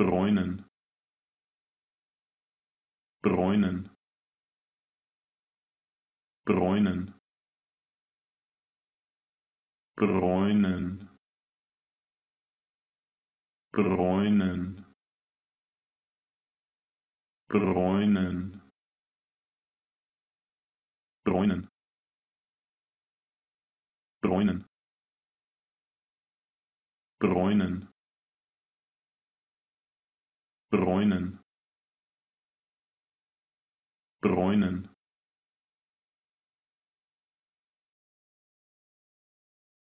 bräunen bräunen bräunen bräunen bräunen bräunen bräunen bräunen bräunen bräunen bräunen